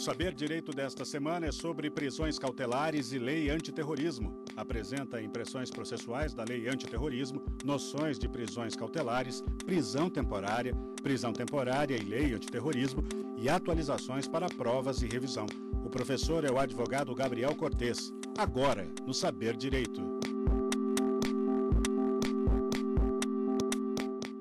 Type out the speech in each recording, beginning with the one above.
Saber Direito desta semana é sobre prisões cautelares e lei antiterrorismo. Apresenta impressões processuais da lei antiterrorismo, noções de prisões cautelares, prisão temporária, prisão temporária e lei antiterrorismo e atualizações para provas e revisão. O professor é o advogado Gabriel Cortes. Agora, no Saber Direito.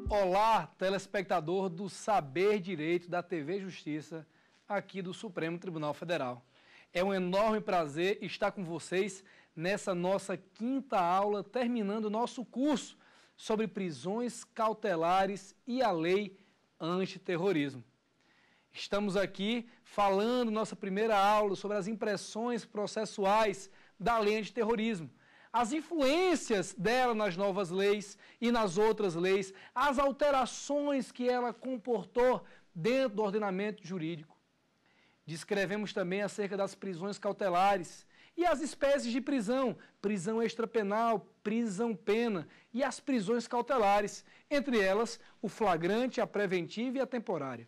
Olá, telespectador do Saber Direito da TV Justiça aqui do Supremo Tribunal Federal. É um enorme prazer estar com vocês nessa nossa quinta aula, terminando o nosso curso sobre prisões cautelares e a lei antiterrorismo. Estamos aqui falando nossa primeira aula sobre as impressões processuais da lei antiterrorismo, as influências dela nas novas leis e nas outras leis, as alterações que ela comportou dentro do ordenamento jurídico. Descrevemos também acerca das prisões cautelares e as espécies de prisão, prisão extrapenal, prisão pena e as prisões cautelares, entre elas o flagrante, a preventiva e a temporária.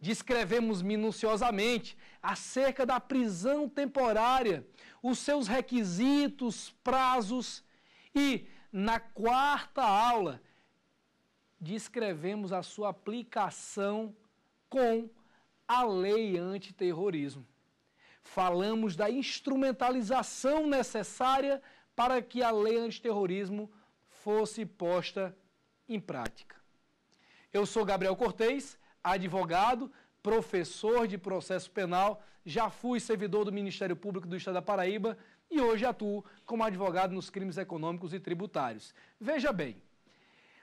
Descrevemos minuciosamente acerca da prisão temporária, os seus requisitos, prazos e, na quarta aula, descrevemos a sua aplicação com a lei antiterrorismo. Falamos da instrumentalização necessária para que a lei antiterrorismo fosse posta em prática. Eu sou Gabriel Cortez, advogado, professor de processo penal, já fui servidor do Ministério Público do Estado da Paraíba e hoje atuo como advogado nos crimes econômicos e tributários. Veja bem,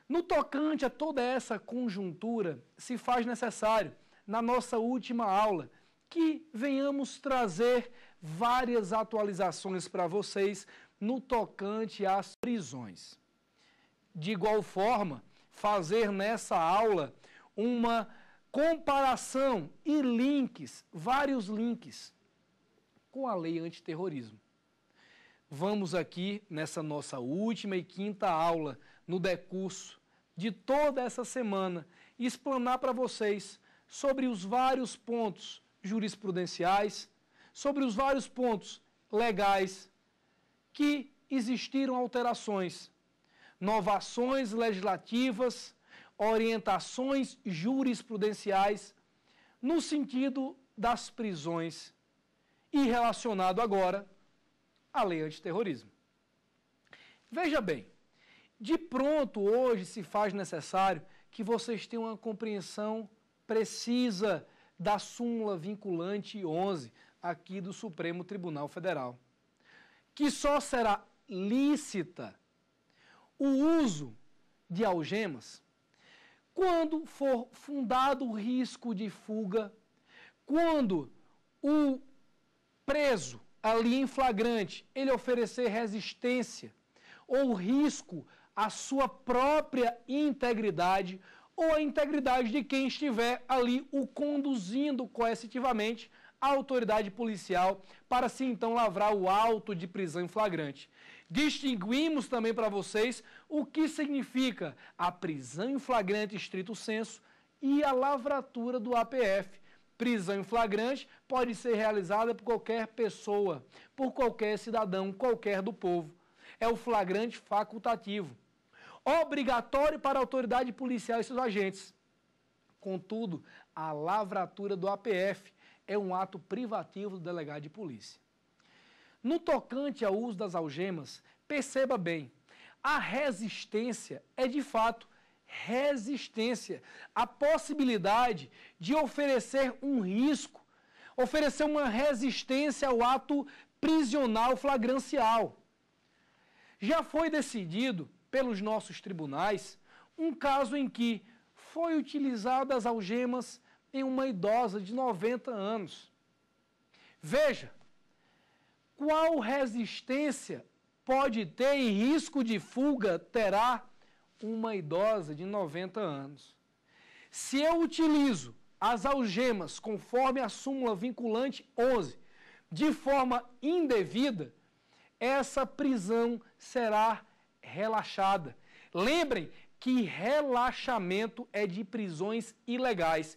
no tocante a toda essa conjuntura, se faz necessário na nossa última aula, que venhamos trazer várias atualizações para vocês no tocante às prisões. De igual forma, fazer nessa aula uma comparação e links, vários links, com a lei antiterrorismo. Vamos aqui, nessa nossa última e quinta aula, no decurso de toda essa semana, explanar para vocês sobre os vários pontos jurisprudenciais, sobre os vários pontos legais que existiram alterações, novações legislativas, orientações jurisprudenciais no sentido das prisões e relacionado agora à lei antiterrorismo. Veja bem, de pronto hoje se faz necessário que vocês tenham uma compreensão precisa da súmula vinculante 11 aqui do Supremo Tribunal Federal, que só será lícita o uso de algemas quando for fundado o risco de fuga, quando o preso ali em flagrante ele oferecer resistência ou risco à sua própria integridade ou a integridade de quem estiver ali o conduzindo coercitivamente à autoridade policial para se então lavrar o auto de prisão em flagrante. Distinguimos também para vocês o que significa a prisão em flagrante estrito senso e a lavratura do APF. Prisão em flagrante pode ser realizada por qualquer pessoa, por qualquer cidadão, qualquer do povo. É o flagrante facultativo obrigatório para a autoridade policial e seus agentes. Contudo, a lavratura do APF é um ato privativo do delegado de polícia. No tocante ao uso das algemas, perceba bem, a resistência é de fato resistência, a possibilidade de oferecer um risco, oferecer uma resistência ao ato prisional flagrancial. Já foi decidido pelos nossos tribunais um caso em que foi utilizadas algemas em uma idosa de 90 anos. Veja, qual resistência pode ter e risco de fuga terá uma idosa de 90 anos? Se eu utilizo as algemas conforme a súmula vinculante 11 de forma indevida, essa prisão será relaxada. Lembrem que relaxamento é de prisões ilegais.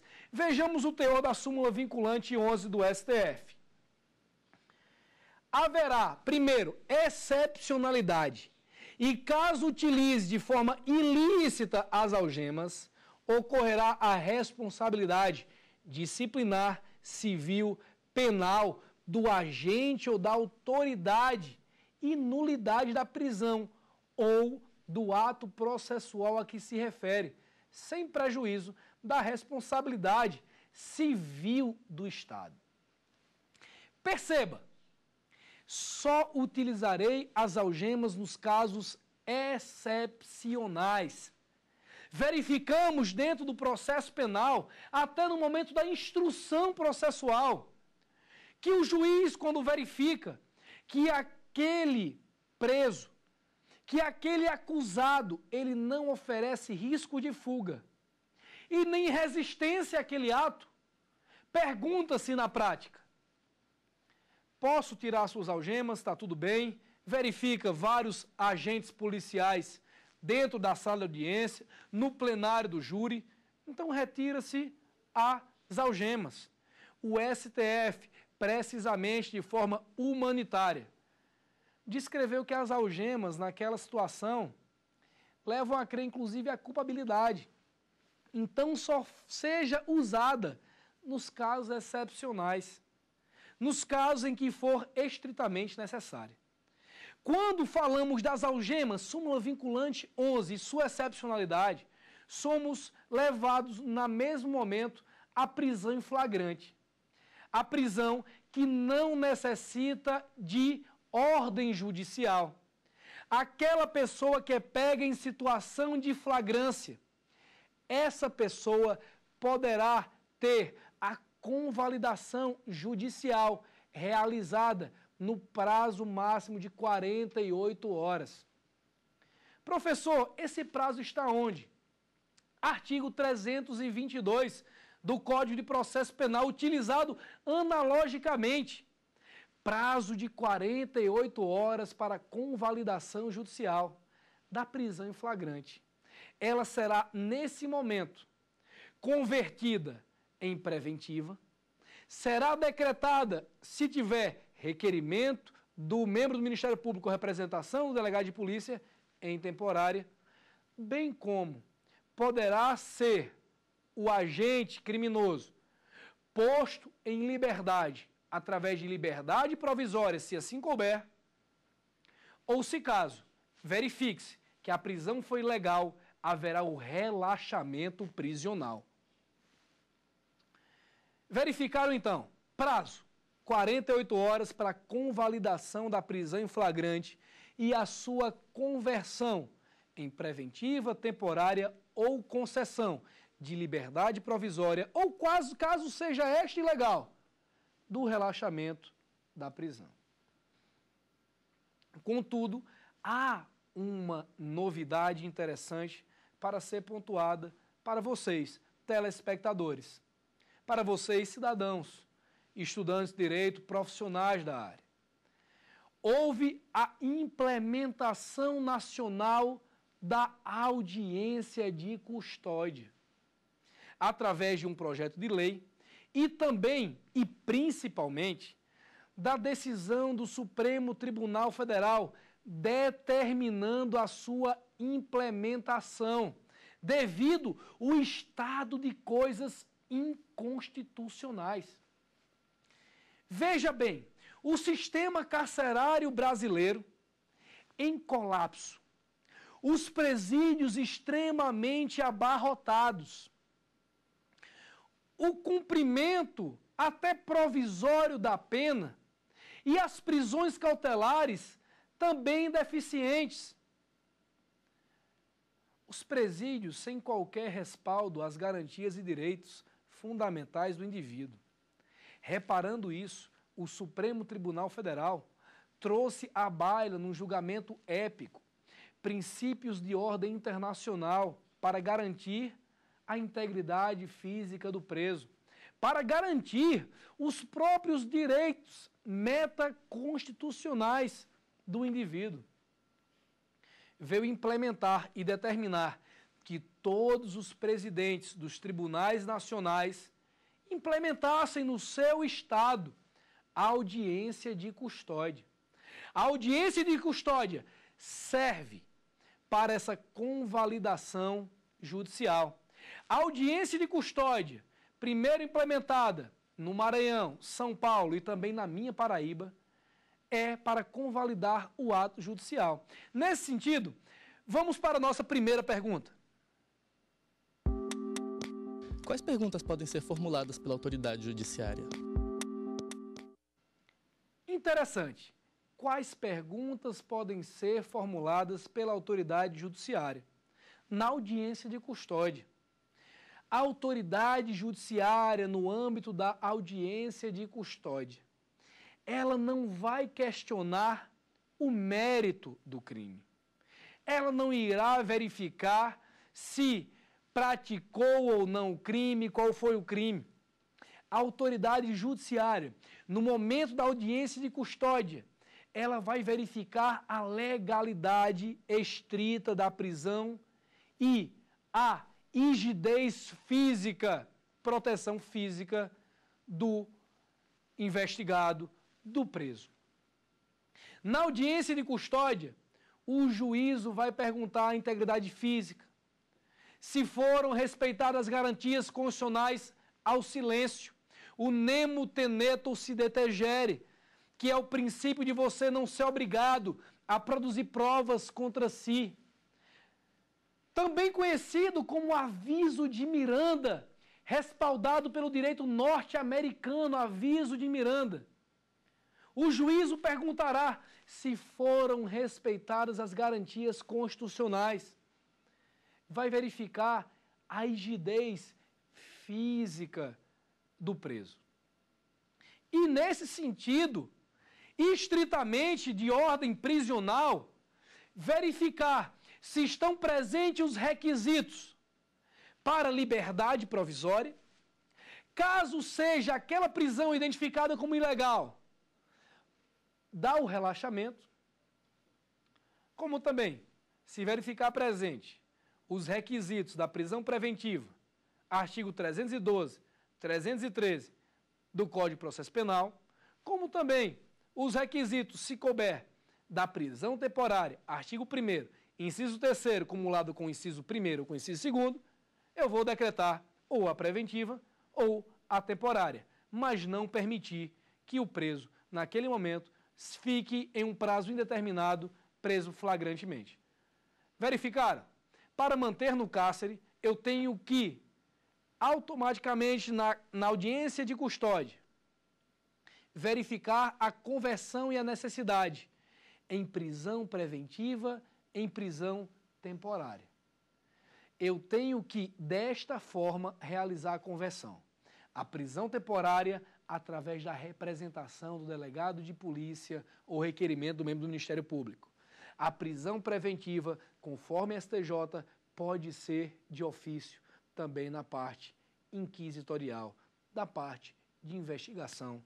Vejamos o teor da súmula vinculante 11 do STF. Haverá, primeiro, excepcionalidade. E caso utilize de forma ilícita as algemas, ocorrerá a responsabilidade disciplinar, civil, penal do agente ou da autoridade e nulidade da prisão ou do ato processual a que se refere, sem prejuízo da responsabilidade civil do Estado. Perceba, só utilizarei as algemas nos casos excepcionais. Verificamos dentro do processo penal, até no momento da instrução processual, que o juiz, quando verifica que aquele preso que aquele acusado ele não oferece risco de fuga e nem resistência àquele ato, pergunta-se na prática: posso tirar suas algemas? Está tudo bem? Verifica vários agentes policiais dentro da sala de audiência, no plenário do júri. Então retira-se as algemas. O STF, precisamente de forma humanitária, descreveu que as algemas, naquela situação, levam a crer, inclusive, a culpabilidade. Então, só seja usada nos casos excepcionais, nos casos em que for estritamente necessária. Quando falamos das algemas, súmula vinculante 11 e sua excepcionalidade, somos levados, no mesmo momento, à prisão em flagrante. A prisão que não necessita de ordem judicial. Aquela pessoa que é pega em situação de flagrância, essa pessoa poderá ter a convalidação judicial realizada no prazo máximo de 48 horas. Professor, esse prazo está onde? Artigo 322 do Código de Processo Penal, utilizado analogicamente prazo de 48 horas para convalidação judicial da prisão em flagrante. Ela será, nesse momento, convertida em preventiva, será decretada, se tiver requerimento do membro do Ministério Público, representação do delegado de polícia, em temporária, bem como poderá ser o agente criminoso posto em liberdade através de liberdade provisória, se assim couber, ou se caso verifique-se que a prisão foi legal, haverá o relaxamento prisional. Verificaram então prazo 48 horas para convalidação da prisão em flagrante e a sua conversão em preventiva, temporária ou concessão de liberdade provisória ou quase caso seja este ilegal do relaxamento da prisão. Contudo, há uma novidade interessante para ser pontuada para vocês, telespectadores, para vocês, cidadãos, estudantes de direito, profissionais da área. Houve a implementação nacional da audiência de custódia, através de um projeto de lei e também e principalmente da decisão do Supremo Tribunal Federal determinando a sua implementação, devido o estado de coisas inconstitucionais. Veja bem, o sistema carcerário brasileiro em colapso, os presídios extremamente abarrotados, o cumprimento até provisório da pena e as prisões cautelares também deficientes. Os presídios sem qualquer respaldo às garantias e direitos fundamentais do indivíduo. Reparando isso, o Supremo Tribunal Federal trouxe à baila num julgamento épico princípios de ordem internacional para garantir a integridade física do preso, para garantir os próprios direitos metaconstitucionais do indivíduo. Veio implementar e determinar que todos os presidentes dos tribunais nacionais implementassem no seu estado a audiência de custódia. A audiência de custódia serve para essa convalidação judicial. Audiência de custódia, primeiro implementada no Maranhão, São Paulo e também na minha Paraíba, é para convalidar o ato judicial. Nesse sentido, vamos para a nossa primeira pergunta. Quais perguntas podem ser formuladas pela autoridade judiciária? Interessante. Quais perguntas podem ser formuladas pela autoridade judiciária? Na audiência de custódia autoridade judiciária no âmbito da audiência de custódia. Ela não vai questionar o mérito do crime. Ela não irá verificar se praticou ou não o crime, qual foi o crime. A autoridade judiciária, no momento da audiência de custódia, ela vai verificar a legalidade estrita da prisão e a rigidez física, proteção física do investigado, do preso. Na audiência de custódia, o juízo vai perguntar a integridade física, se foram respeitadas as garantias constitucionais ao silêncio, o nemo teneto se detegere, que é o princípio de você não ser obrigado a produzir provas contra si também conhecido como Aviso de Miranda, respaldado pelo direito norte-americano, Aviso de Miranda. O juízo perguntará se foram respeitadas as garantias constitucionais. Vai verificar a rigidez física do preso. E nesse sentido, estritamente de ordem prisional, verificar se estão presentes os requisitos para liberdade provisória, caso seja aquela prisão identificada como ilegal, dá o relaxamento, como também, se verificar presente os requisitos da prisão preventiva, artigo 312, 313 do Código de Processo Penal, como também os requisitos, se couber, da prisão temporária, artigo 1 inciso terceiro cumulado com inciso primeiro com inciso segundo, eu vou decretar ou a preventiva ou a temporária, mas não permitir que o preso, naquele momento, fique em um prazo indeterminado preso flagrantemente. Verificaram? Para manter no cárcere, eu tenho que, automaticamente, na, na audiência de custódia, verificar a conversão e a necessidade em prisão preventiva em prisão temporária. Eu tenho que, desta forma, realizar a conversão. A prisão temporária através da representação do delegado de polícia ou requerimento do membro do Ministério Público. A prisão preventiva, conforme STJ, pode ser de ofício também na parte inquisitorial, da parte de investigação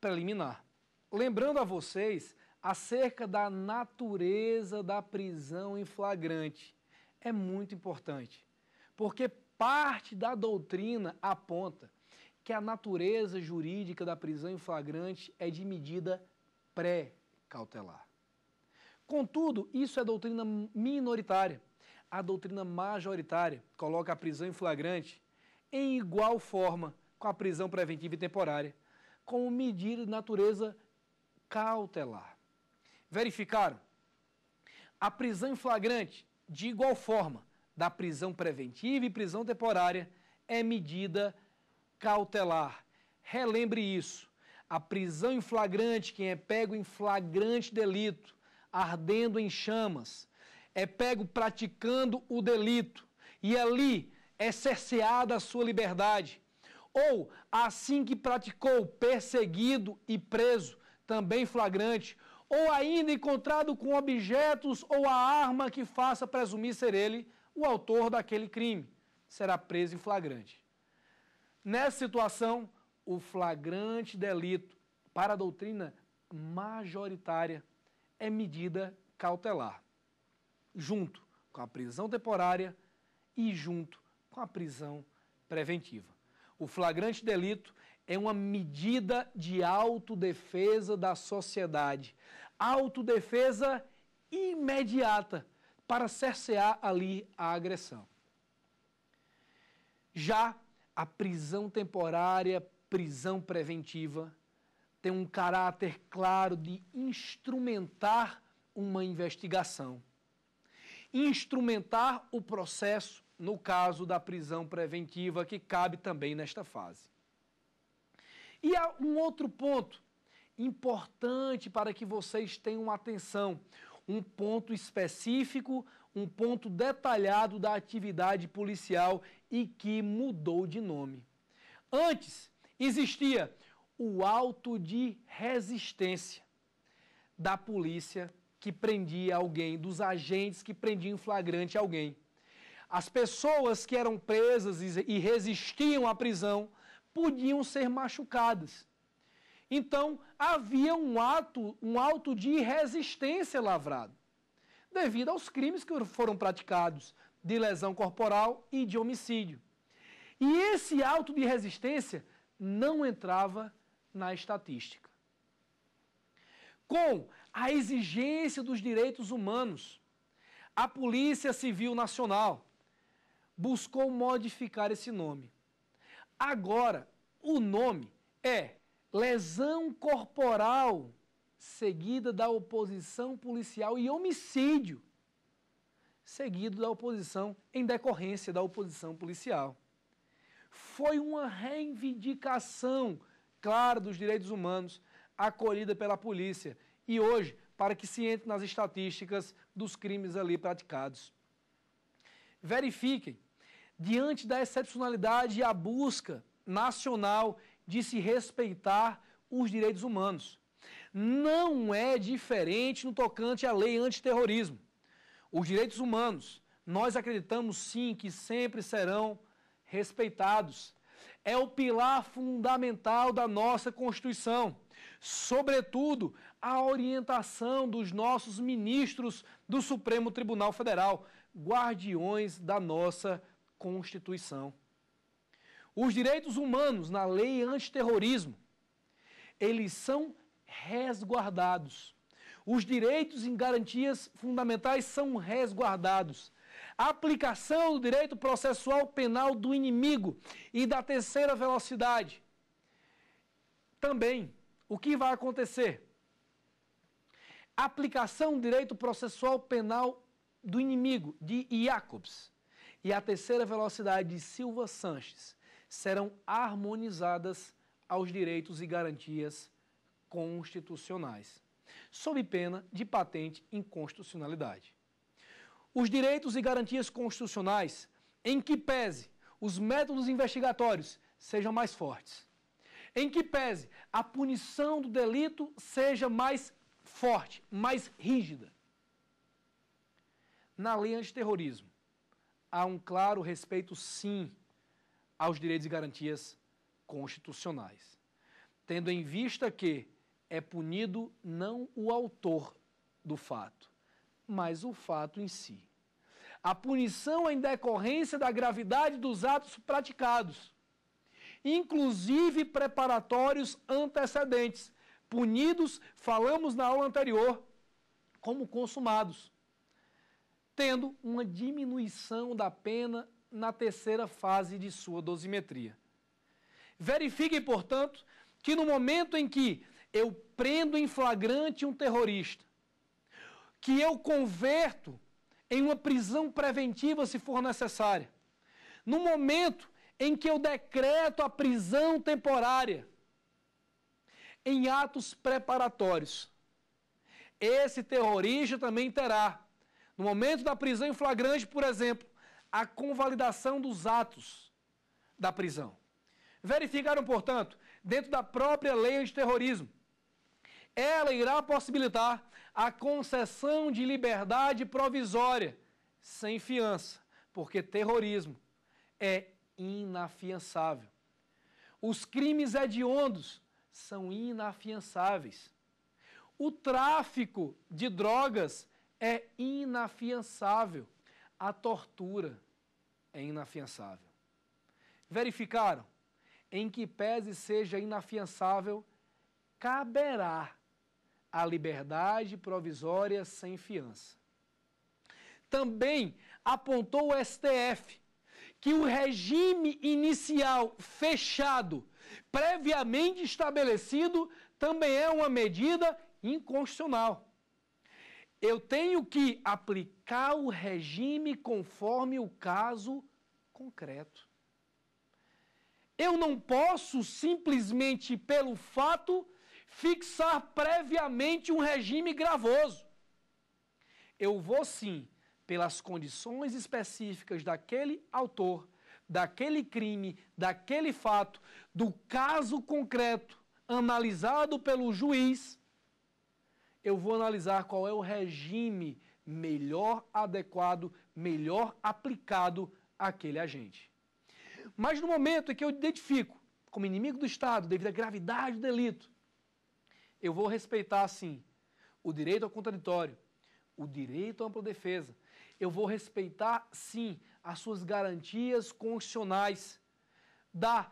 preliminar. Lembrando a vocês acerca da natureza da prisão em flagrante é muito importante, porque parte da doutrina aponta que a natureza jurídica da prisão em flagrante é de medida pré-cautelar. Contudo, isso é doutrina minoritária. A doutrina majoritária coloca a prisão em flagrante em igual forma com a prisão preventiva e temporária, como medida de natureza cautelar verificaram a prisão em flagrante, de igual forma, da prisão preventiva e prisão temporária, é medida cautelar. Relembre isso. A prisão em flagrante, quem é pego em flagrante delito, ardendo em chamas, é pego praticando o delito e ali é cerceada a sua liberdade. Ou assim que praticou, perseguido e preso, também flagrante, ou ainda encontrado com objetos ou a arma que faça presumir ser ele o autor daquele crime, será preso em flagrante. Nessa situação, o flagrante delito, para a doutrina majoritária, é medida cautelar, junto com a prisão temporária e junto com a prisão preventiva. O flagrante delito é uma medida de autodefesa da sociedade. Autodefesa imediata para cercear ali a agressão. Já a prisão temporária, prisão preventiva, tem um caráter claro de instrumentar uma investigação. Instrumentar o processo, no caso da prisão preventiva, que cabe também nesta fase. E há um outro ponto importante para que vocês tenham atenção, um ponto específico, um ponto detalhado da atividade policial e que mudou de nome. Antes existia o auto de resistência da polícia que prendia alguém, dos agentes que prendiam em flagrante alguém. As pessoas que eram presas e resistiam à prisão podiam ser machucadas. Então, havia um ato, um auto de resistência lavrado, devido aos crimes que foram praticados de lesão corporal e de homicídio. E esse alto de resistência não entrava na estatística. Com a exigência dos direitos humanos, a Polícia Civil Nacional buscou modificar esse nome Agora, o nome é lesão corporal seguida da oposição policial e homicídio seguido da oposição em decorrência da oposição policial. Foi uma reivindicação clara dos direitos humanos acolhida pela polícia e hoje para que se entre nas estatísticas dos crimes ali praticados. Verifiquem diante da excepcionalidade e a busca nacional de se respeitar os direitos humanos. Não é diferente no tocante à lei antiterrorismo. Os direitos humanos, nós acreditamos sim que sempre serão respeitados. É o pilar fundamental da nossa Constituição, sobretudo a orientação dos nossos ministros do Supremo Tribunal Federal, guardiões da nossa Constituição. Os direitos humanos na lei antiterrorismo, eles são resguardados. Os direitos e garantias fundamentais são resguardados. A aplicação do direito processual penal do inimigo e da terceira velocidade. Também, o que vai acontecer? Aplicação do direito processual penal do inimigo, de Jacobs e a terceira velocidade de Silva Sanches serão harmonizadas aos direitos e garantias constitucionais, sob pena de patente inconstitucionalidade. Os direitos e garantias constitucionais, em que pese os métodos investigatórios sejam mais fortes, em que pese a punição do delito seja mais forte, mais rígida. Na lei antiterrorismo, há um claro respeito, sim, aos direitos e garantias constitucionais, tendo em vista que é punido não o autor do fato, mas o fato em si. A punição é em decorrência da gravidade dos atos praticados, inclusive preparatórios antecedentes, punidos, falamos na aula anterior, como consumados tendo uma diminuição da pena na terceira fase de sua dosimetria. Verifiquem, portanto, que no momento em que eu prendo em flagrante um terrorista, que eu converto em uma prisão preventiva se for necessária, no momento em que eu decreto a prisão temporária, em atos preparatórios, esse terrorista também terá no momento da prisão em flagrante, por exemplo, a convalidação dos atos da prisão. Verificaram, portanto, dentro da própria lei antiterrorismo, ela irá possibilitar a concessão de liberdade provisória sem fiança, porque terrorismo é inafiançável. Os crimes hediondos são inafiançáveis. O tráfico de drogas é inafiançável. A tortura é inafiançável. Verificaram? Em que pese seja inafiançável, caberá a liberdade provisória sem fiança. Também apontou o STF que o regime inicial fechado, previamente estabelecido, também é uma medida inconstitucional eu tenho que aplicar o regime conforme o caso concreto. Eu não posso simplesmente, pelo fato, fixar previamente um regime gravoso. Eu vou sim, pelas condições específicas daquele autor, daquele crime, daquele fato, do caso concreto analisado pelo juiz eu vou analisar qual é o regime melhor adequado, melhor aplicado àquele agente. Mas no momento em que eu identifico como inimigo do Estado devido à gravidade do delito, eu vou respeitar, sim, o direito ao contraditório, o direito à ampla defesa. Eu vou respeitar, sim, as suas garantias constitucionais da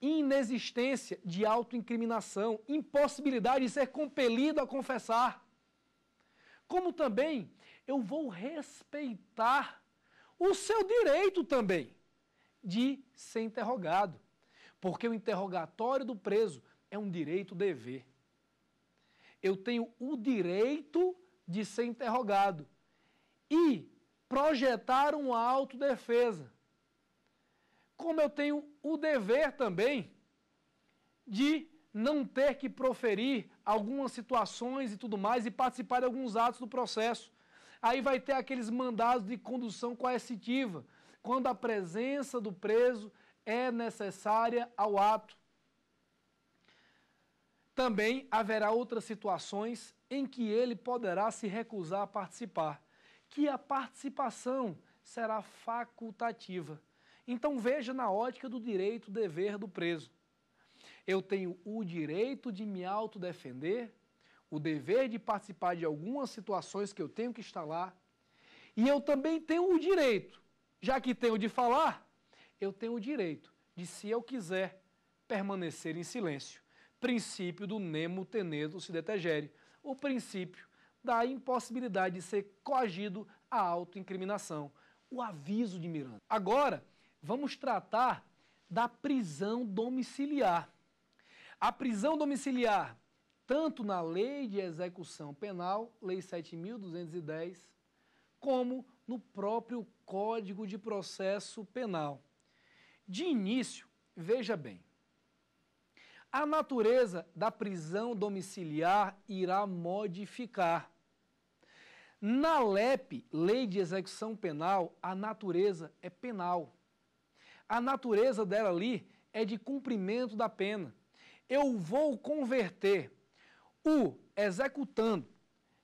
inexistência de autoincriminação, impossibilidade de ser compelido a confessar. Como também eu vou respeitar o seu direito também de ser interrogado, porque o interrogatório do preso é um direito-dever. Eu tenho o direito de ser interrogado e projetar uma autodefesa como eu tenho o dever também de não ter que proferir algumas situações e tudo mais e participar de alguns atos do processo. Aí vai ter aqueles mandados de condução coercitiva, quando a presença do preso é necessária ao ato. Também haverá outras situações em que ele poderá se recusar a participar, que a participação será facultativa. Então veja na ótica do direito, dever do preso. Eu tenho o direito de me autodefender, o dever de participar de algumas situações que eu tenho que estar lá, e eu também tenho o direito, já que tenho de falar, eu tenho o direito de, se eu quiser, permanecer em silêncio. Princípio do nemo tenedo se detegere, o princípio da impossibilidade de ser coagido à autoincriminação, o aviso de Miranda. Agora, vamos tratar da prisão domiciliar. A prisão domiciliar, tanto na Lei de Execução Penal, Lei 7.210, como no próprio Código de Processo Penal. De início, veja bem, a natureza da prisão domiciliar irá modificar. Na LEP, Lei de Execução Penal, a natureza é penal. A natureza dela ali é de cumprimento da pena. Eu vou converter o executando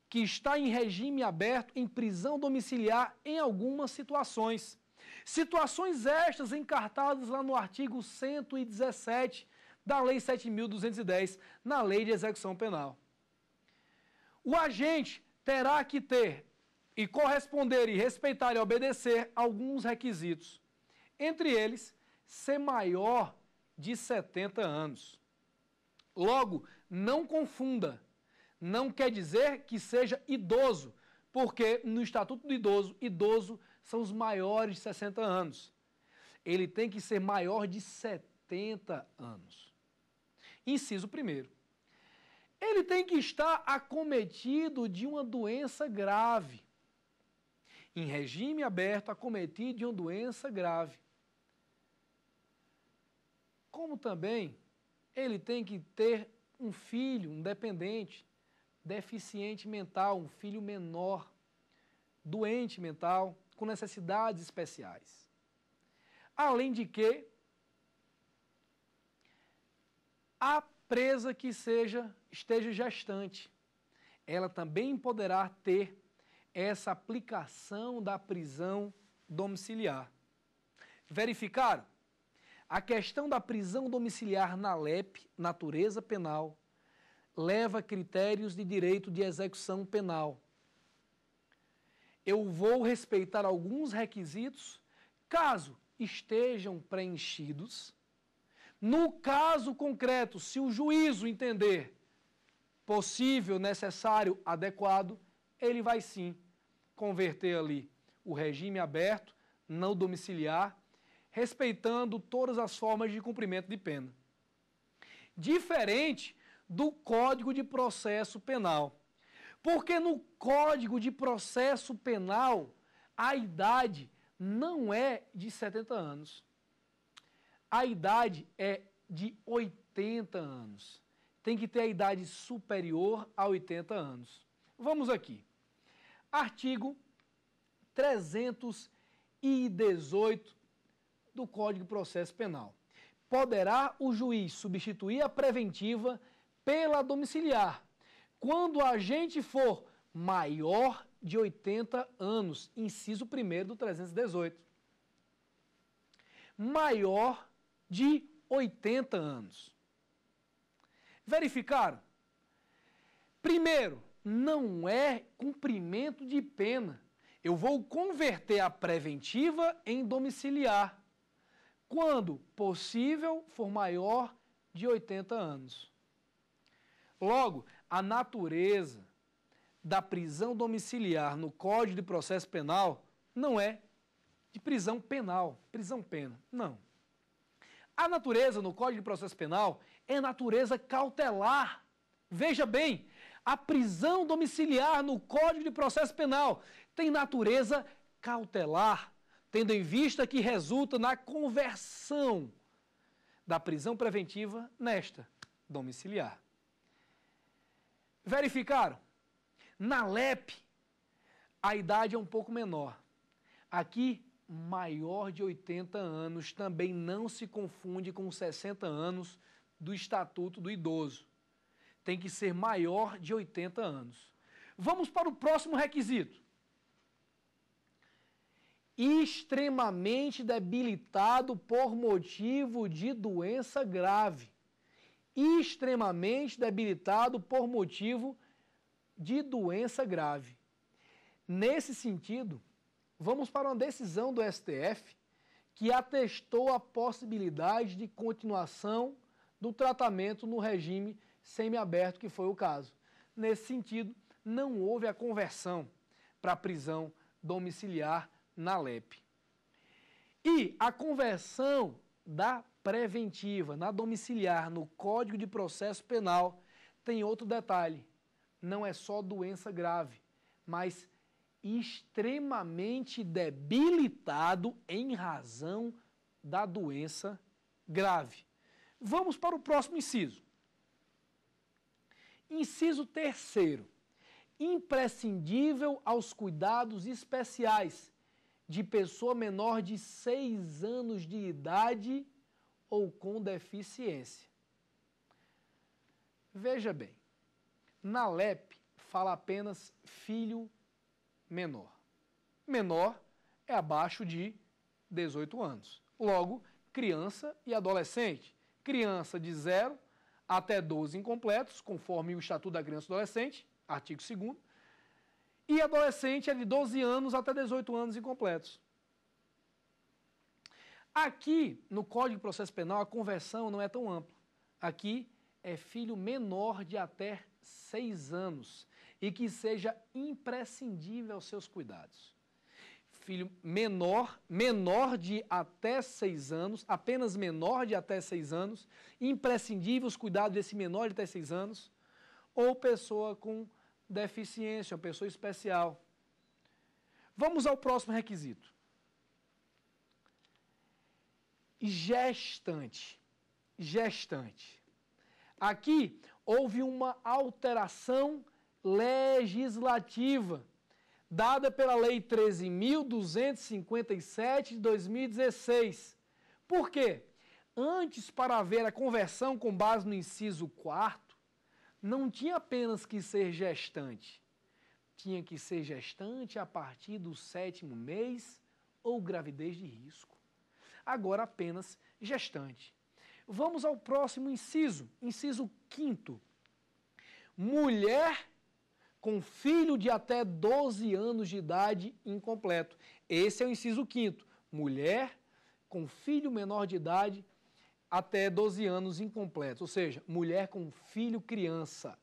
que está em regime aberto, em prisão domiciliar, em algumas situações. Situações estas encartadas lá no artigo 117 da Lei 7.210, na Lei de Execução Penal. O agente terá que ter e corresponder e respeitar e obedecer alguns requisitos entre eles ser maior de 70 anos. Logo, não confunda. Não quer dizer que seja idoso, porque no Estatuto do Idoso, idoso são os maiores de 60 anos. Ele tem que ser maior de 70 anos. Inciso primeiro. Ele tem que estar acometido de uma doença grave. Em regime aberto, acometido de uma doença grave como também ele tem que ter um filho, um dependente, deficiente mental, um filho menor, doente mental, com necessidades especiais. Além de que, a presa que seja esteja gestante, ela também poderá ter essa aplicação da prisão domiciliar. Verificaram? A questão da prisão domiciliar na LEP, natureza penal, leva critérios de direito de execução penal. Eu vou respeitar alguns requisitos caso estejam preenchidos. No caso concreto, se o juízo entender possível, necessário, adequado, ele vai sim converter ali o regime aberto, não domiciliar, respeitando todas as formas de cumprimento de pena. Diferente do Código de Processo Penal. Porque no Código de Processo Penal, a idade não é de 70 anos. A idade é de 80 anos. Tem que ter a idade superior a 80 anos. Vamos aqui. Artigo 318 do Código de Processo Penal. Poderá o juiz substituir a preventiva pela domiciliar quando o agente for maior de 80 anos, inciso 1 do 318. Maior de 80 anos. Verificaram? Primeiro, não é cumprimento de pena. Eu vou converter a preventiva em domiciliar quando possível for maior de 80 anos. Logo, a natureza da prisão domiciliar no Código de Processo Penal não é de prisão penal, prisão pena, não. A natureza no Código de Processo Penal é natureza cautelar. Veja bem, a prisão domiciliar no Código de Processo Penal tem natureza cautelar tendo em vista que resulta na conversão da prisão preventiva nesta domiciliar. Verificaram? Na LEP, a idade é um pouco menor. Aqui, maior de 80 anos também não se confunde com 60 anos do Estatuto do Idoso. Tem que ser maior de 80 anos. Vamos para o próximo requisito extremamente debilitado por motivo de doença grave. Extremamente debilitado por motivo de doença grave. Nesse sentido, vamos para uma decisão do STF que atestou a possibilidade de continuação do tratamento no regime semiaberto, que foi o caso. Nesse sentido, não houve a conversão para prisão domiciliar na LEP. E a conversão da preventiva na domiciliar no Código de Processo Penal tem outro detalhe. Não é só doença grave, mas extremamente debilitado em razão da doença grave. Vamos para o próximo inciso. Inciso terceiro. Imprescindível aos cuidados especiais de pessoa menor de 6 anos de idade ou com deficiência. Veja bem, na LEP fala apenas filho menor. Menor é abaixo de 18 anos. Logo, criança e adolescente. Criança de 0 até 12 incompletos, conforme o Estatuto da Criança e Adolescente, artigo 2 e adolescente é de 12 anos até 18 anos incompletos. Aqui, no Código de Processo Penal, a conversão não é tão ampla. Aqui é filho menor de até 6 anos e que seja imprescindível aos seus cuidados. Filho menor, menor de até 6 anos, apenas menor de até 6 anos, imprescindível os cuidados desse menor de até 6 anos, ou pessoa com deficiência, uma pessoa especial. Vamos ao próximo requisito. Gestante. Gestante. Aqui houve uma alteração legislativa dada pela Lei 13.257 de 2016. Por quê? Antes, para haver a conversão com base no inciso 4 não tinha apenas que ser gestante, tinha que ser gestante a partir do sétimo mês ou gravidez de risco. Agora apenas gestante. Vamos ao próximo inciso, inciso quinto. Mulher com filho de até 12 anos de idade incompleto. Esse é o inciso quinto. Mulher com filho menor de idade até 12 anos incompletos, ou seja, mulher com filho criança.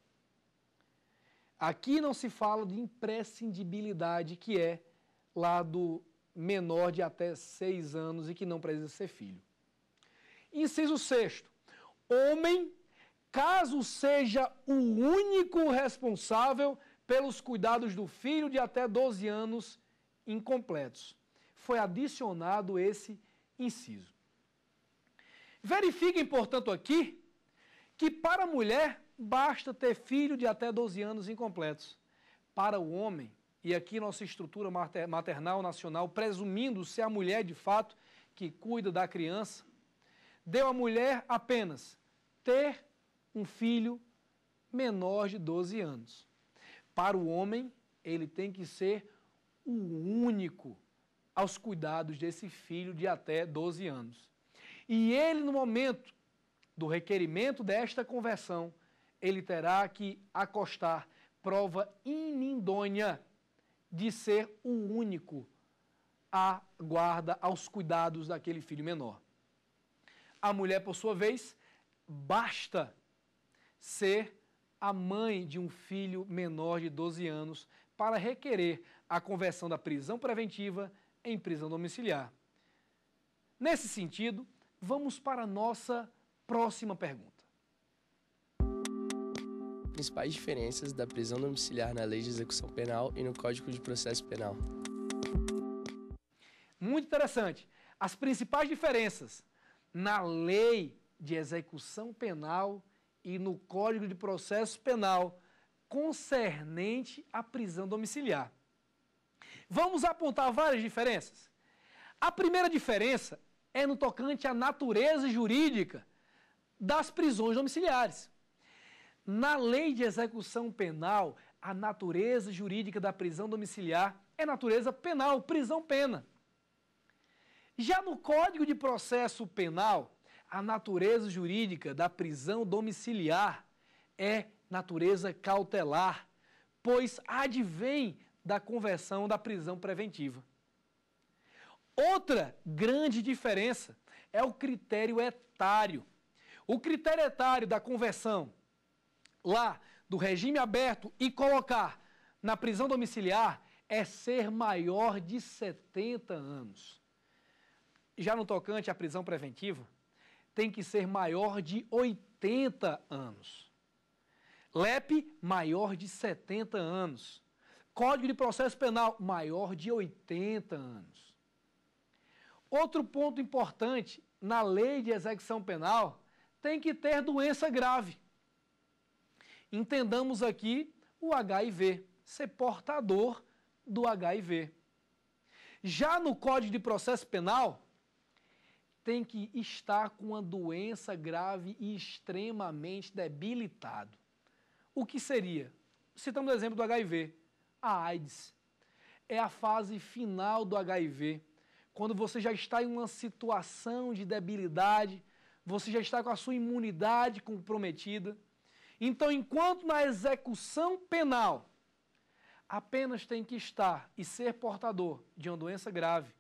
Aqui não se fala de imprescindibilidade, que é lá do menor de até 6 anos e que não precisa ser filho. Inciso sexto, Homem, caso seja o único responsável pelos cuidados do filho de até 12 anos incompletos. Foi adicionado esse inciso. Verifiquem, portanto, aqui que para a mulher basta ter filho de até 12 anos incompletos. Para o homem, e aqui nossa estrutura maternal nacional, presumindo ser a mulher de fato que cuida da criança, deu à mulher apenas ter um filho menor de 12 anos. Para o homem, ele tem que ser o único aos cuidados desse filho de até 12 anos. E ele, no momento do requerimento desta conversão, ele terá que acostar prova inindônia de ser o único à guarda, aos cuidados daquele filho menor. A mulher, por sua vez, basta ser a mãe de um filho menor de 12 anos para requerer a conversão da prisão preventiva em prisão domiciliar. Nesse sentido, vamos para a nossa próxima pergunta. Principais diferenças da prisão domiciliar na Lei de Execução Penal e no Código de Processo Penal. Muito interessante. As principais diferenças na Lei de Execução Penal e no Código de Processo Penal concernente à prisão domiciliar. Vamos apontar várias diferenças. A primeira diferença é no tocante à natureza jurídica das prisões domiciliares. Na lei de execução penal, a natureza jurídica da prisão domiciliar é natureza penal, prisão-pena. Já no Código de Processo Penal, a natureza jurídica da prisão domiciliar é natureza cautelar, pois advém da conversão da prisão preventiva. Outra grande diferença é o critério etário. O critério etário da conversão lá do regime aberto e colocar na prisão domiciliar é ser maior de 70 anos. Já no tocante à prisão preventiva, tem que ser maior de 80 anos. LEP, maior de 70 anos. Código de Processo Penal, maior de 80 anos. Outro ponto importante na lei de execução penal tem que ter doença grave. Entendamos aqui o HIV, ser portador do HIV. Já no Código de Processo Penal, tem que estar com uma doença grave e extremamente debilitado. O que seria? Citamos o exemplo do HIV, a AIDS. É a fase final do HIV quando você já está em uma situação de debilidade, você já está com a sua imunidade comprometida. Então, enquanto na execução penal apenas tem que estar e ser portador de uma doença grave,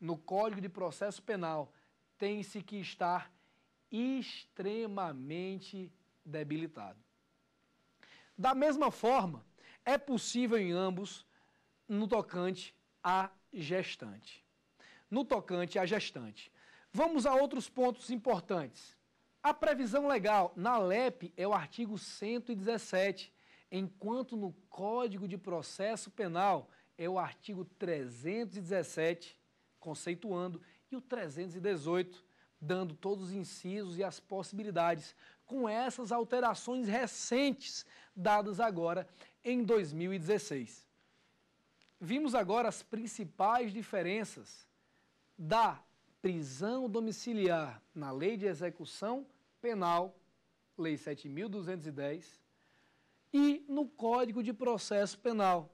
no Código de Processo Penal tem-se que estar extremamente debilitado. Da mesma forma, é possível em ambos no tocante à gestante no tocante à gestante. Vamos a outros pontos importantes. A previsão legal na LEP é o artigo 117, enquanto no Código de Processo Penal é o artigo 317, conceituando, e o 318, dando todos os incisos e as possibilidades, com essas alterações recentes dadas agora em 2016. Vimos agora as principais diferenças da prisão domiciliar na Lei de Execução Penal, Lei 7.210, e no Código de Processo Penal.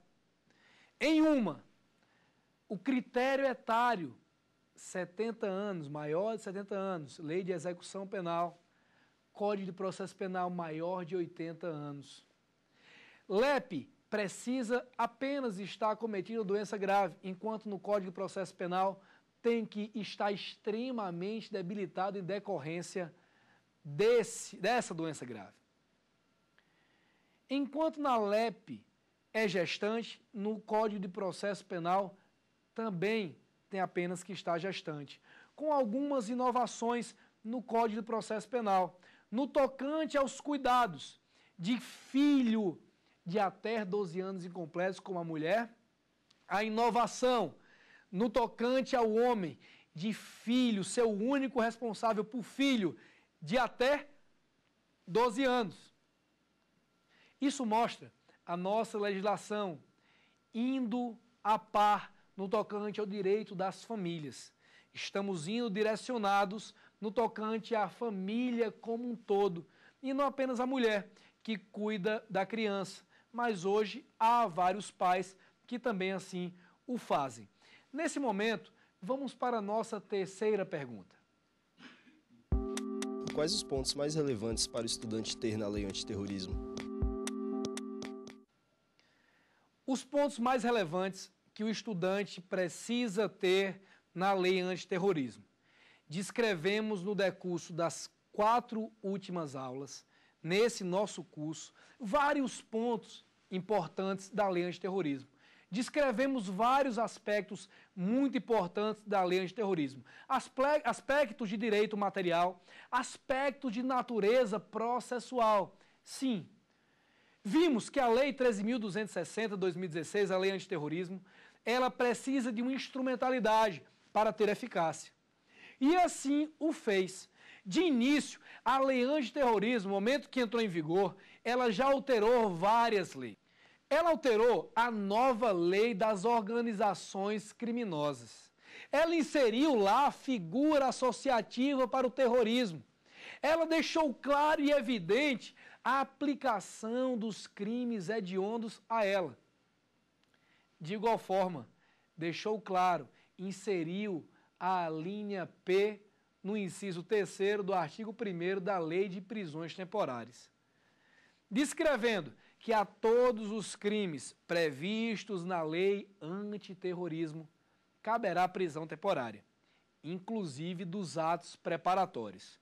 Em uma, o critério etário, 70 anos, maior de 70 anos, Lei de Execução Penal, Código de Processo Penal maior de 80 anos. LEP precisa apenas estar cometendo doença grave, enquanto no Código de Processo Penal tem que estar extremamente debilitado em decorrência desse, dessa doença grave. Enquanto na LEP é gestante, no Código de Processo Penal também tem apenas que estar gestante, com algumas inovações no Código de Processo Penal, no tocante aos cuidados de filho de até 12 anos incompletos, como a mulher, a inovação no tocante ao homem, de filho, ser o único responsável por filho de até 12 anos. Isso mostra a nossa legislação indo a par no tocante ao direito das famílias. Estamos indo direcionados no tocante à família como um todo, e não apenas a mulher que cuida da criança, mas hoje há vários pais que também assim o fazem. Nesse momento, vamos para a nossa terceira pergunta. Quais os pontos mais relevantes para o estudante ter na lei antiterrorismo? Os pontos mais relevantes que o estudante precisa ter na lei antiterrorismo. Descrevemos no decurso das quatro últimas aulas, nesse nosso curso, vários pontos importantes da lei antiterrorismo descrevemos vários aspectos muito importantes da lei antiterrorismo. Aspectos de direito material, aspectos de natureza processual. Sim, vimos que a Lei 13.260, 2016, a Lei Antiterrorismo, ela precisa de uma instrumentalidade para ter eficácia. E assim o fez. De início, a lei antiterrorismo, no momento que entrou em vigor, ela já alterou várias leis. Ela alterou a nova lei das organizações criminosas. Ela inseriu lá a figura associativa para o terrorismo. Ela deixou claro e evidente a aplicação dos crimes hediondos a ela. De igual forma, deixou claro, inseriu a linha P no inciso 3 do artigo 1 da Lei de Prisões Temporárias. Descrevendo que a todos os crimes previstos na lei antiterrorismo caberá prisão temporária, inclusive dos atos preparatórios.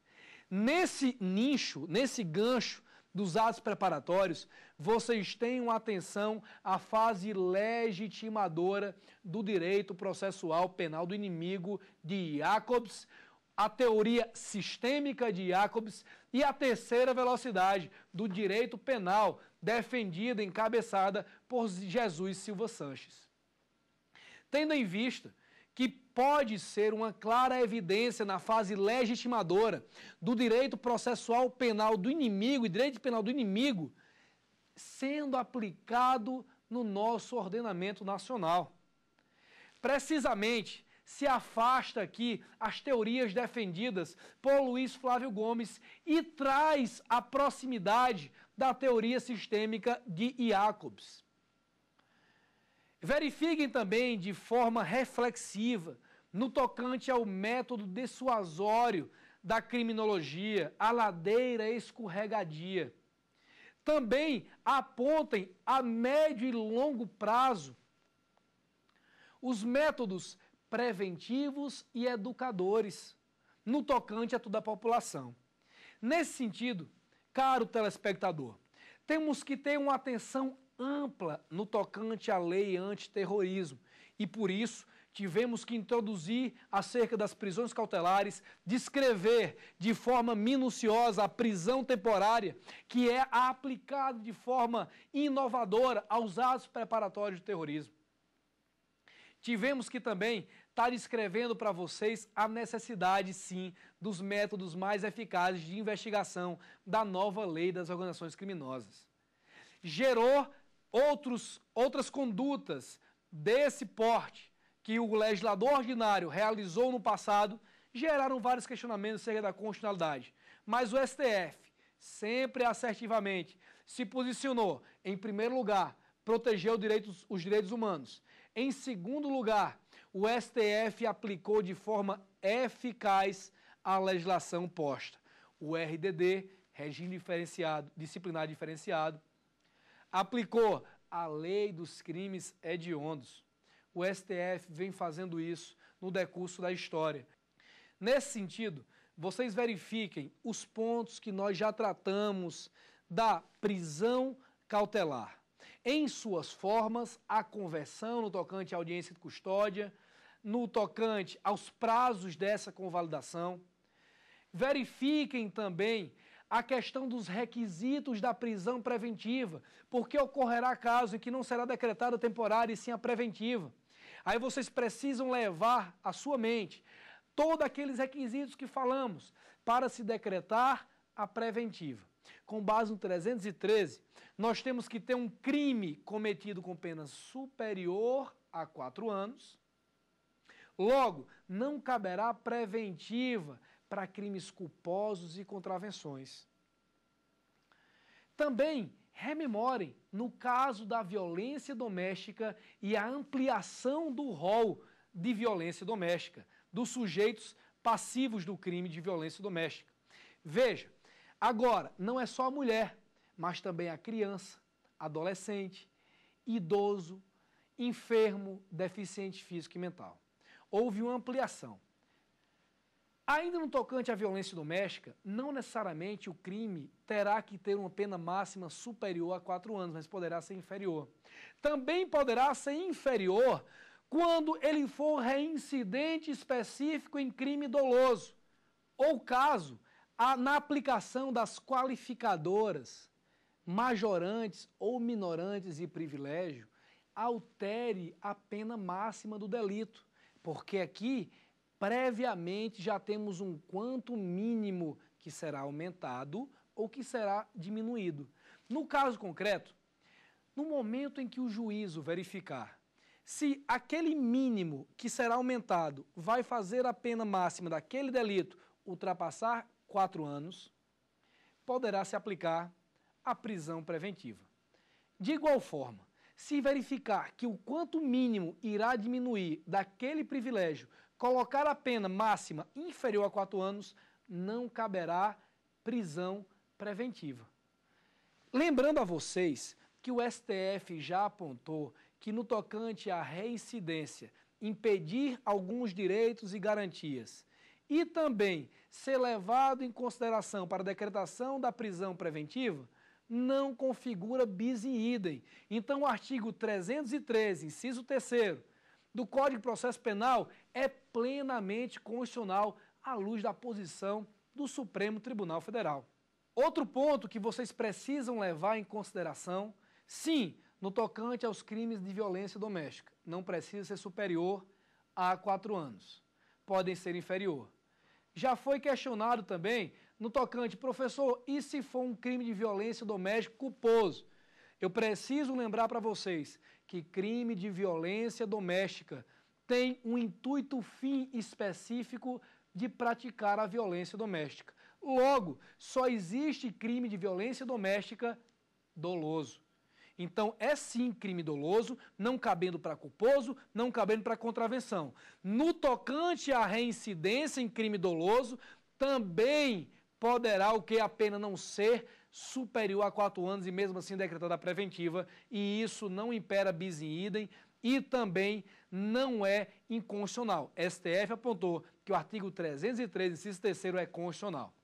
Nesse nicho, nesse gancho dos atos preparatórios, vocês tenham atenção à fase legitimadora do direito processual penal do inimigo de Jacobs, a teoria sistêmica de Jacobs e a terceira velocidade do direito penal defendida, encabeçada por Jesus Silva Sanches. Tendo em vista que pode ser uma clara evidência na fase legitimadora do direito processual penal do inimigo e direito penal do inimigo sendo aplicado no nosso ordenamento nacional. Precisamente, se afasta aqui as teorias defendidas por Luiz Flávio Gomes e traz a proximidade da teoria sistêmica de Jacobs. Verifiquem também de forma reflexiva no tocante ao método dissuasório da criminologia, a ladeira escorregadia. Também apontem a médio e longo prazo os métodos preventivos e educadores no tocante a toda a população. Nesse sentido, Caro telespectador, temos que ter uma atenção ampla no tocante à lei antiterrorismo e, por isso, tivemos que introduzir acerca das prisões cautelares, descrever de forma minuciosa a prisão temporária, que é aplicada de forma inovadora aos atos preparatórios de terrorismo. Tivemos que também está descrevendo para vocês a necessidade, sim, dos métodos mais eficazes de investigação da nova lei das organizações criminosas. Gerou outros, outras condutas desse porte que o legislador ordinário realizou no passado, geraram vários questionamentos acerca da constitucionalidade. Mas o STF, sempre assertivamente, se posicionou, em primeiro lugar, proteger os direitos, os direitos humanos. Em segundo lugar, o STF aplicou de forma eficaz a legislação posta. O RDD, Regime Diferenciado, Disciplinar Diferenciado, aplicou a lei dos crimes hediondos. O STF vem fazendo isso no decurso da história. Nesse sentido, vocês verifiquem os pontos que nós já tratamos da prisão cautelar. Em suas formas, a conversão no tocante à audiência de custódia, no tocante aos prazos dessa convalidação. Verifiquem também a questão dos requisitos da prisão preventiva, porque ocorrerá caso em que não será decretada temporária e sim a preventiva. Aí vocês precisam levar à sua mente todos aqueles requisitos que falamos para se decretar a preventiva. Com base no 313, nós temos que ter um crime cometido com pena superior a quatro anos Logo, não caberá preventiva para crimes culposos e contravenções. Também rememorem no caso da violência doméstica e a ampliação do rol de violência doméstica dos sujeitos passivos do crime de violência doméstica. Veja, agora não é só a mulher, mas também a criança, adolescente, idoso, enfermo, deficiente físico e mental houve uma ampliação. Ainda no tocante à violência doméstica, não necessariamente o crime terá que ter uma pena máxima superior a quatro anos, mas poderá ser inferior. Também poderá ser inferior quando ele for reincidente específico em crime doloso, ou caso a, na aplicação das qualificadoras, majorantes ou minorantes e privilégio, altere a pena máxima do delito porque aqui previamente já temos um quanto mínimo que será aumentado ou que será diminuído. No caso concreto, no momento em que o juízo verificar se aquele mínimo que será aumentado vai fazer a pena máxima daquele delito ultrapassar quatro anos, poderá se aplicar a prisão preventiva. De igual forma, se verificar que o quanto mínimo irá diminuir daquele privilégio colocar a pena máxima inferior a quatro anos, não caberá prisão preventiva. Lembrando a vocês que o STF já apontou que, no tocante à reincidência, impedir alguns direitos e garantias e também ser levado em consideração para a decretação da prisão preventiva não configura bis in idem. Então, o artigo 313, inciso 3 do Código de Processo Penal é plenamente constitucional à luz da posição do Supremo Tribunal Federal. Outro ponto que vocês precisam levar em consideração, sim, no tocante aos crimes de violência doméstica, não precisa ser superior a quatro anos. Podem ser inferior. Já foi questionado também no tocante, professor, e se for um crime de violência doméstica culposo? Eu preciso lembrar para vocês que crime de violência doméstica tem um intuito fim específico de praticar a violência doméstica. Logo, só existe crime de violência doméstica doloso. Então, é sim crime doloso, não cabendo para culposo, não cabendo para contravenção. No tocante à reincidência em crime doloso, também poderá o que a pena não ser superior a quatro anos e mesmo assim decretada a preventiva, e isso não impera bis in idem e também não é inconstitucional. STF apontou que o artigo 303 inciso terceiro é constitucional.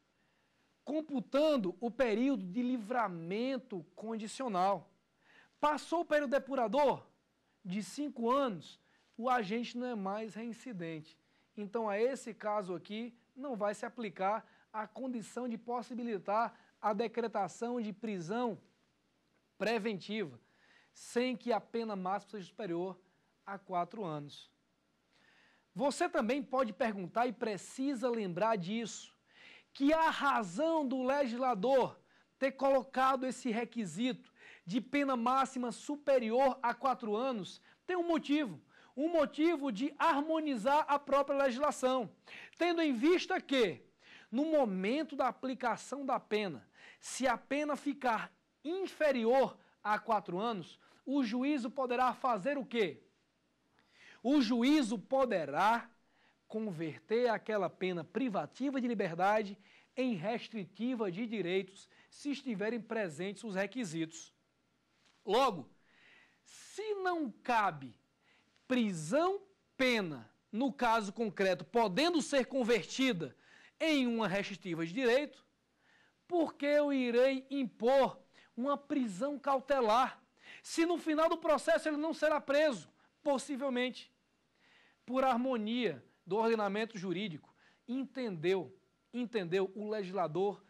Computando o período de livramento condicional. Passou o período depurador de cinco anos, o agente não é mais reincidente. Então, a esse caso aqui, não vai se aplicar a condição de possibilitar a decretação de prisão preventiva, sem que a pena máxima seja superior a quatro anos. Você também pode perguntar e precisa lembrar disso, que a razão do legislador ter colocado esse requisito de pena máxima superior a quatro anos tem um motivo. Um motivo de harmonizar a própria legislação, tendo em vista que no momento da aplicação da pena. Se a pena ficar inferior a quatro anos, o juízo poderá fazer o quê? O juízo poderá converter aquela pena privativa de liberdade em restritiva de direitos se estiverem presentes os requisitos. Logo, se não cabe prisão pena no caso concreto, podendo ser convertida em uma restritiva de direito, porque eu irei impor uma prisão cautelar, se no final do processo ele não será preso, possivelmente, por harmonia do ordenamento jurídico, entendeu, entendeu o legislador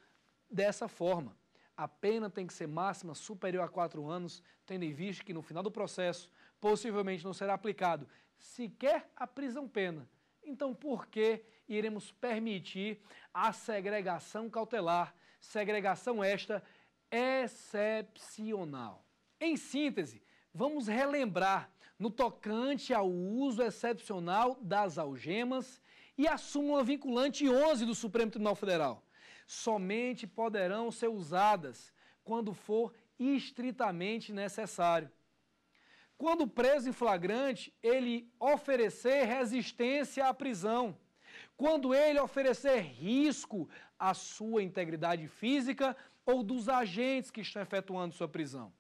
dessa forma. A pena tem que ser máxima superior a quatro anos, tendo em vista que no final do processo possivelmente não será aplicado sequer a prisão pena. Então, por que e iremos permitir a segregação cautelar, segregação esta excepcional. Em síntese, vamos relembrar no tocante ao uso excepcional das algemas e a súmula vinculante 11 do Supremo Tribunal Federal. Somente poderão ser usadas quando for estritamente necessário. Quando preso em flagrante, ele oferecer resistência à prisão quando ele oferecer risco à sua integridade física ou dos agentes que estão efetuando sua prisão.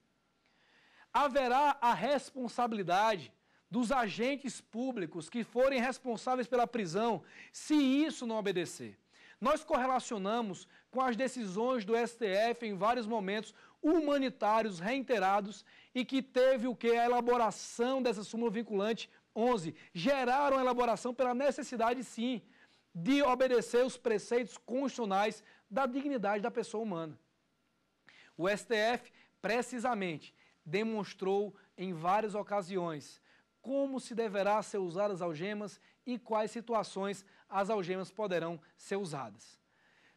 Haverá a responsabilidade dos agentes públicos que forem responsáveis pela prisão se isso não obedecer. Nós correlacionamos com as decisões do STF em vários momentos humanitários reiterados e que teve o que? A elaboração dessa súmula vinculante 11. Geraram a elaboração pela necessidade, sim, de obedecer os preceitos constitucionais da dignidade da pessoa humana. O STF, precisamente, demonstrou em várias ocasiões como se deverá ser usadas as algemas e quais situações as algemas poderão ser usadas.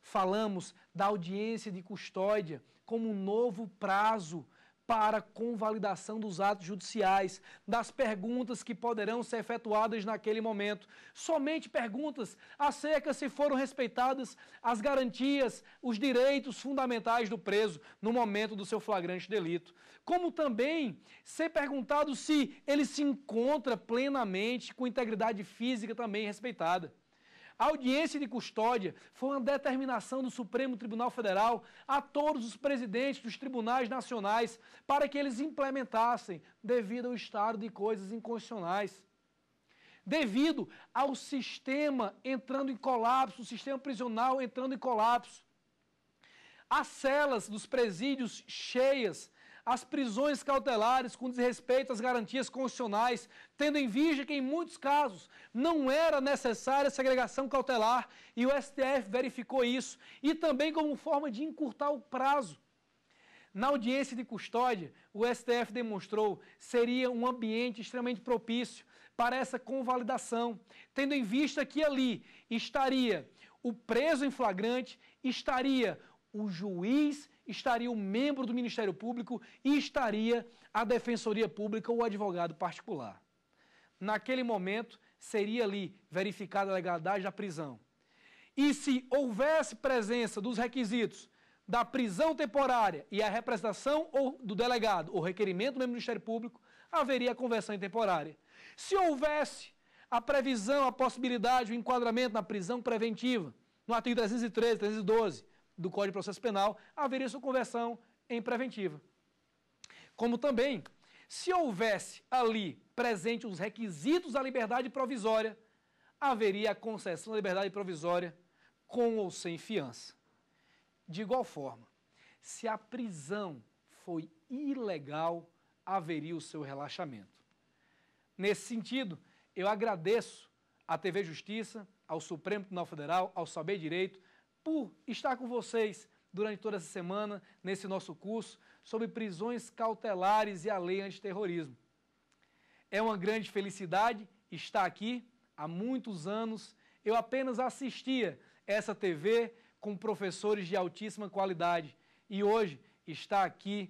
Falamos da audiência de custódia como um novo prazo para convalidação dos atos judiciais, das perguntas que poderão ser efetuadas naquele momento. Somente perguntas acerca se foram respeitadas as garantias, os direitos fundamentais do preso no momento do seu flagrante delito. Como também ser perguntado se ele se encontra plenamente com integridade física também respeitada. A audiência de custódia foi uma determinação do Supremo Tribunal Federal a todos os presidentes dos tribunais nacionais para que eles implementassem, devido ao estado de coisas inconstitucionais. Devido ao sistema entrando em colapso, o sistema prisional entrando em colapso. As celas dos presídios cheias as prisões cautelares com desrespeito às garantias constitucionais, tendo em vista que, em muitos casos, não era necessária segregação cautelar e o STF verificou isso, e também como forma de encurtar o prazo. Na audiência de custódia, o STF demonstrou seria um ambiente extremamente propício para essa convalidação, tendo em vista que ali estaria o preso em flagrante, estaria o juiz estaria o membro do Ministério Público e estaria a Defensoria Pública ou o advogado particular. Naquele momento, seria ali verificada a legalidade da prisão. E se houvesse presença dos requisitos da prisão temporária e a representação do delegado ou requerimento do Ministério Público, haveria a conversão temporária. Se houvesse a previsão, a possibilidade, o enquadramento na prisão preventiva, no artigo 313, 312, do Código de Processo Penal, haveria sua conversão em preventiva. Como também, se houvesse ali presente os requisitos da liberdade provisória, haveria a concessão da liberdade provisória com ou sem fiança. De igual forma, se a prisão foi ilegal, haveria o seu relaxamento. Nesse sentido, eu agradeço à TV Justiça, ao Supremo Tribunal Federal, ao Saber Direito, por estar com vocês durante toda essa semana nesse nosso curso sobre prisões cautelares e a lei antiterrorismo. É uma grande felicidade estar aqui. Há muitos anos eu apenas assistia essa TV com professores de altíssima qualidade e hoje está aqui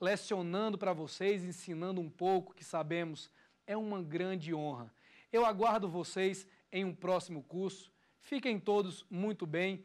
lecionando para vocês, ensinando um pouco que sabemos é uma grande honra. Eu aguardo vocês em um próximo curso. Fiquem todos muito bem